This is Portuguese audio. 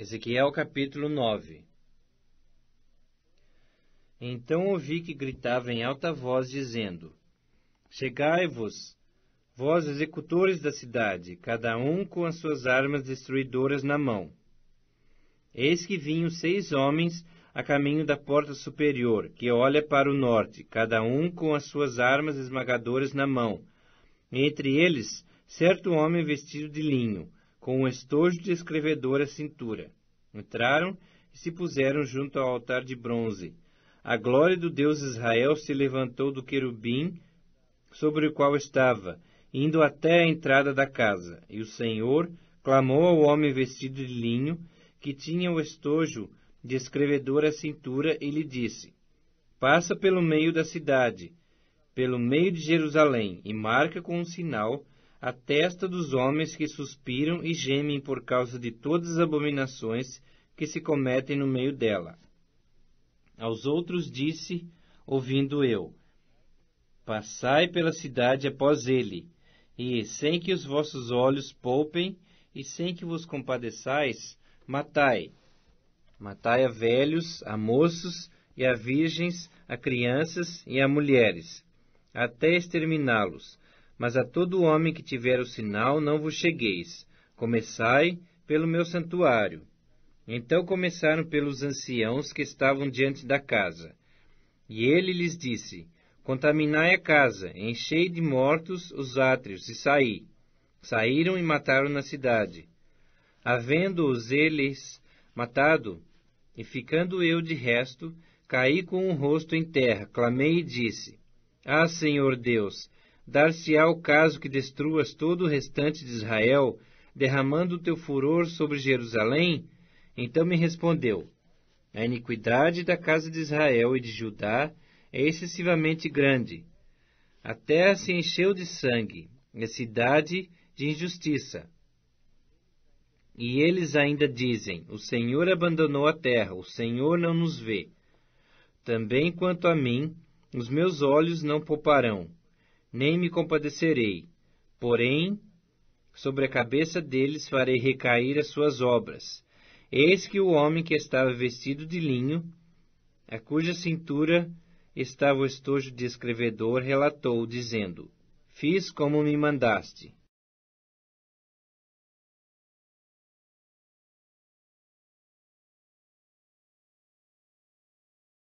Ezequiel capítulo 9 Então ouvi que gritava em alta voz, dizendo: Chegai-vos, vós executores da cidade, cada um com as suas armas destruidoras na mão. Eis que vinham seis homens a caminho da porta superior, que olha para o norte, cada um com as suas armas esmagadoras na mão. Entre eles, certo homem vestido de linho, com um estojo de escrevedor à cintura. Entraram e se puseram junto ao altar de bronze. A glória do Deus Israel se levantou do querubim sobre o qual estava, indo até a entrada da casa. E o Senhor clamou ao homem vestido de linho, que tinha o estojo de escrevedor à cintura, e lhe disse: Passa pelo meio da cidade, pelo meio de Jerusalém, e marca com um sinal a testa dos homens que suspiram e gemem por causa de todas as abominações que se cometem no meio dela. Aos outros disse, ouvindo eu: Passai pela cidade após ele, e sem que os vossos olhos poupem, e sem que vos compadeçais, matai. Matai a velhos, a moços, e a virgens, a crianças e a mulheres, até exterminá-los mas a todo homem que tiver o sinal não vos chegueis. Começai pelo meu santuário. Então começaram pelos anciãos que estavam diante da casa. E ele lhes disse: Contaminai a casa, enchei de mortos os átrios, e saí. Saíram e mataram na cidade. Havendo-os eles matado, e ficando eu de resto, caí com o rosto em terra, clamei e disse: Ah, Senhor Deus, dar-se-á o caso que destruas todo o restante de Israel, derramando o teu furor sobre Jerusalém? Então me respondeu: A iniquidade da casa de Israel e de Judá é excessivamente grande. A terra se encheu de sangue, é cidade de injustiça. E eles ainda dizem: O Senhor abandonou a terra, o Senhor não nos vê. Também quanto a mim, os meus olhos não pouparão nem me compadecerei. Porém, sobre a cabeça deles farei recair as suas obras. Eis que o homem que estava vestido de linho, a cuja cintura estava o estojo de escrevedor, relatou, dizendo: Fiz como me mandaste.